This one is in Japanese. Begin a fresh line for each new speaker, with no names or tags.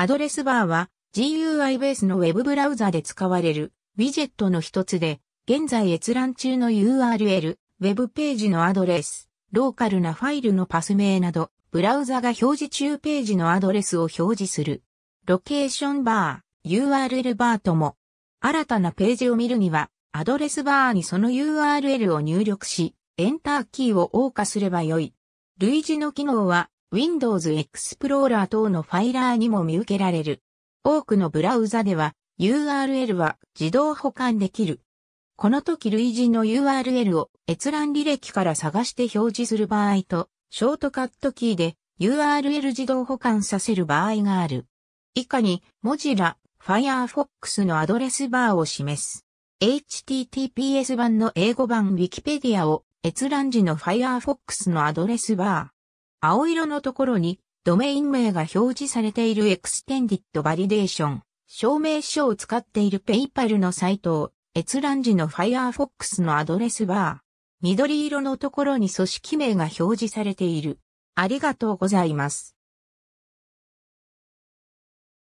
アドレスバーは GUI ベースのウェブブラウザで使われるウィジェットの一つで、現在閲覧中の URL、ウェブページのアドレス、ローカルなファイルのパス名など、ブラウザが表示中ページのアドレスを表示する。ロケーションバー、URL バーとも、新たなページを見るには、アドレスバーにその URL を入力し、エンターキーを謳歌すればよい。類似の機能は Windows Explorer 等のファイラーにも見受けられる。多くのブラウザでは URL は自動保管できる。この時類似の URL を閲覧履歴から探して表示する場合と、ショートカットキーで URL 自動保管させる場合がある。以下に、モジラ、Firefox のアドレスバーを示す。https 版の英語版 Wikipedia を閲覧時の Firefox のアドレスバー。青色のところにドメイン名が表示されているエクステンディットバリデーション、証明書を使っているペイパルのサイトを閲覧時の Firefox のアドレスバー。緑色のところに組織名が表示されている。ありがとうございます。